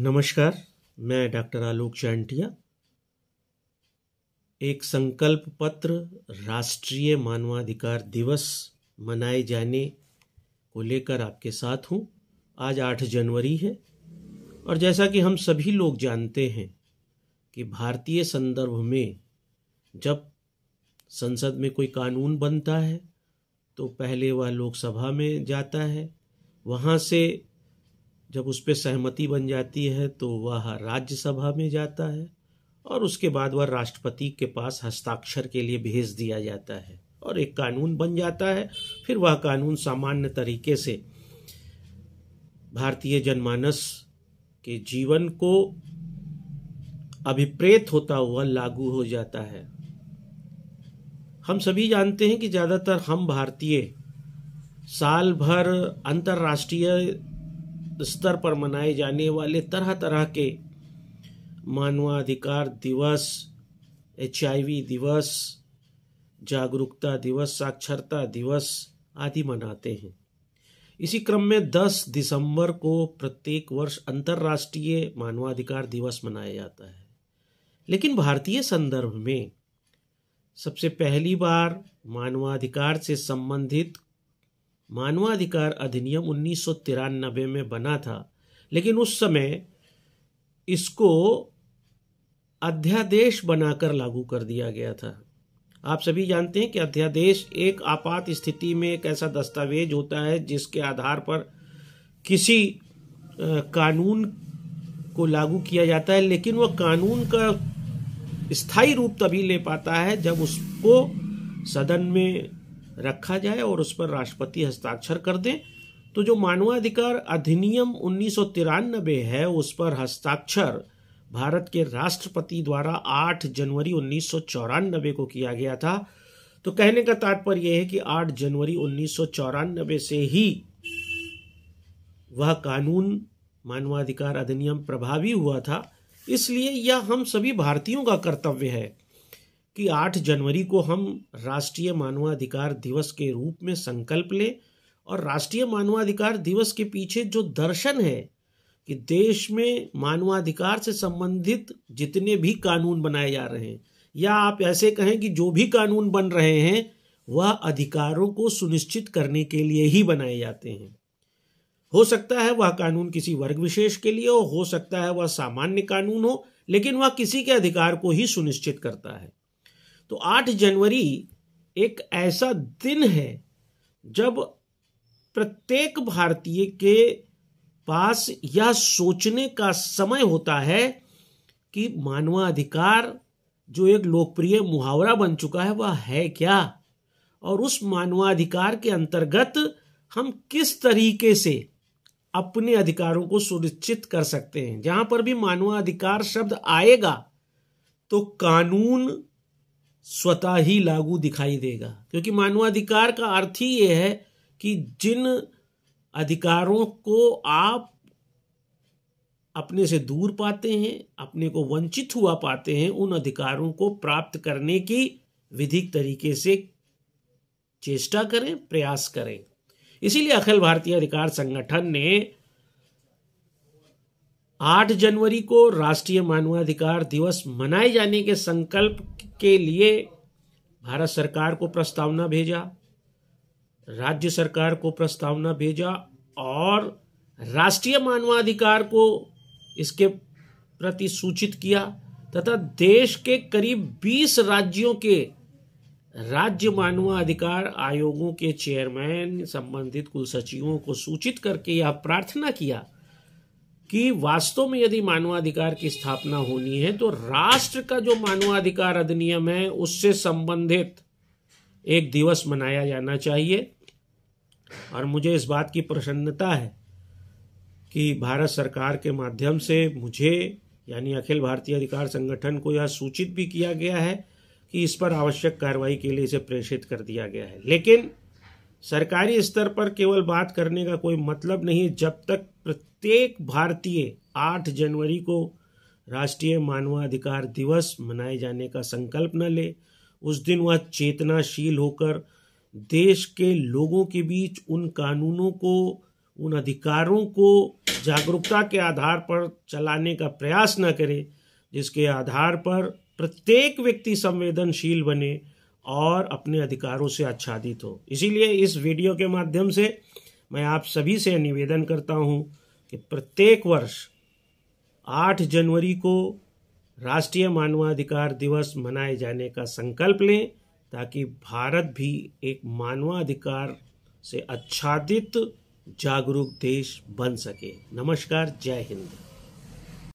नमस्कार मैं डॉक्टर आलोक चांटिया एक संकल्प पत्र राष्ट्रीय मानवाधिकार दिवस मनाए जाने को लेकर आपके साथ हूँ आज 8 जनवरी है और जैसा कि हम सभी लोग जानते हैं कि भारतीय संदर्भ में जब संसद में कोई कानून बनता है तो पहले वह लोकसभा में जाता है वहाँ से जब उस पर सहमति बन जाती है तो वह राज्यसभा में जाता है और उसके बाद वह राष्ट्रपति के पास हस्ताक्षर के लिए भेज दिया जाता है और एक कानून बन जाता है फिर वह कानून सामान्य तरीके से भारतीय जनमानस के जीवन को अभिप्रेत होता हुआ लागू हो जाता है हम सभी जानते हैं कि ज़्यादातर हम भारतीय साल भर अंतर्राष्ट्रीय स्तर पर मनाए जाने वाले तरह तरह के मानवाधिकार दिवस एच दिवस जागरूकता दिवस साक्षरता दिवस आदि मनाते हैं इसी क्रम में 10 दिसंबर को प्रत्येक वर्ष अंतर्राष्ट्रीय मानवाधिकार दिवस मनाया जाता है लेकिन भारतीय संदर्भ में सबसे पहली बार मानवाधिकार से संबंधित मानवाधिकार अधिनियम उन्नीस में बना था लेकिन उस समय इसको अध्यादेश बनाकर लागू कर दिया गया था आप सभी जानते हैं कि अध्यादेश एक आपात स्थिति में एक ऐसा दस्तावेज होता है जिसके आधार पर किसी कानून को लागू किया जाता है लेकिन वह कानून का स्थायी रूप तभी ले पाता है जब उसको सदन में रखा जाए और उस पर राष्ट्रपति हस्ताक्षर कर दें तो जो मानवाधिकार अधिनियम उन्नीस है उस पर हस्ताक्षर भारत के राष्ट्रपति द्वारा 8 जनवरी उन्नीस को किया गया था तो कहने का तात्पर्य यह है कि 8 जनवरी उन्नीस से ही वह कानून मानवाधिकार अधिनियम प्रभावी हुआ था इसलिए यह हम सभी भारतीयों का कर्तव्य है कि 8 जनवरी को हम राष्ट्रीय मानवाधिकार दिवस के रूप में संकल्प लें और राष्ट्रीय मानवाधिकार दिवस के पीछे जो दर्शन है कि देश में मानवाधिकार से संबंधित जितने भी कानून बनाए जा रहे हैं या आप ऐसे कहें कि जो भी कानून बन रहे हैं वह अधिकारों को सुनिश्चित करने के लिए ही बनाए जाते हैं हो सकता है वह कानून किसी वर्ग विशेष के लिए हो हो सकता है वह सामान्य कानून हो लेकिन वह किसी के अधिकार को ही सुनिश्चित करता है तो 8 जनवरी एक ऐसा दिन है जब प्रत्येक भारतीय के पास यह सोचने का समय होता है कि मानवाधिकार जो एक लोकप्रिय मुहावरा बन चुका है वह है क्या और उस मानवाधिकार के अंतर्गत हम किस तरीके से अपने अधिकारों को सुनिश्चित कर सकते हैं जहां पर भी मानवाधिकार शब्द आएगा तो कानून स्वतः ही लागू दिखाई देगा क्योंकि मानवाधिकार का अर्थ ही यह है कि जिन अधिकारों को आप अपने से दूर पाते हैं अपने को वंचित हुआ पाते हैं उन अधिकारों को प्राप्त करने की विधिक तरीके से चेष्टा करें प्रयास करें इसीलिए अखिल भारतीय अधिकार संगठन ने 8 जनवरी को राष्ट्रीय मानवाधिकार दिवस मनाए जाने के संकल्प के लिए भारत सरकार को प्रस्तावना भेजा राज्य सरकार को प्रस्तावना भेजा और राष्ट्रीय मानवाधिकार को इसके प्रति सूचित किया तथा देश के करीब 20 राज्यों के राज्य मानवाधिकार आयोगों के चेयरमैन संबंधित कुल सचिवों को सूचित करके यह प्रार्थना किया कि वास्तव में यदि मानवाधिकार की स्थापना होनी है तो राष्ट्र का जो मानवाधिकार अधिनियम है उससे संबंधित एक दिवस मनाया जाना चाहिए और मुझे इस बात की प्रसन्नता है कि भारत सरकार के माध्यम से मुझे यानी अखिल भारतीय अधिकार संगठन को यह सूचित भी किया गया है कि इस पर आवश्यक कार्रवाई के लिए इसे प्रेषित कर दिया गया है लेकिन सरकारी स्तर पर केवल बात करने का कोई मतलब नहीं जब तक प्रत्येक भारतीय 8 जनवरी को राष्ट्रीय मानवाधिकार दिवस मनाए जाने का संकल्प न ले उस दिन वह चेतनाशील होकर देश के लोगों के बीच उन कानूनों को उन अधिकारों को जागरूकता के आधार पर चलाने का प्रयास न करे जिसके आधार पर प्रत्येक व्यक्ति संवेदनशील बने और अपने अधिकारों से आच्छादित हो इसीलिए इस वीडियो के माध्यम से मैं आप सभी से निवेदन करता हूं कि प्रत्येक वर्ष 8 जनवरी को राष्ट्रीय मानवाधिकार दिवस मनाए जाने का संकल्प लें ताकि भारत भी एक मानवाधिकार से आच्छादित जागरूक देश बन सके नमस्कार जय हिंद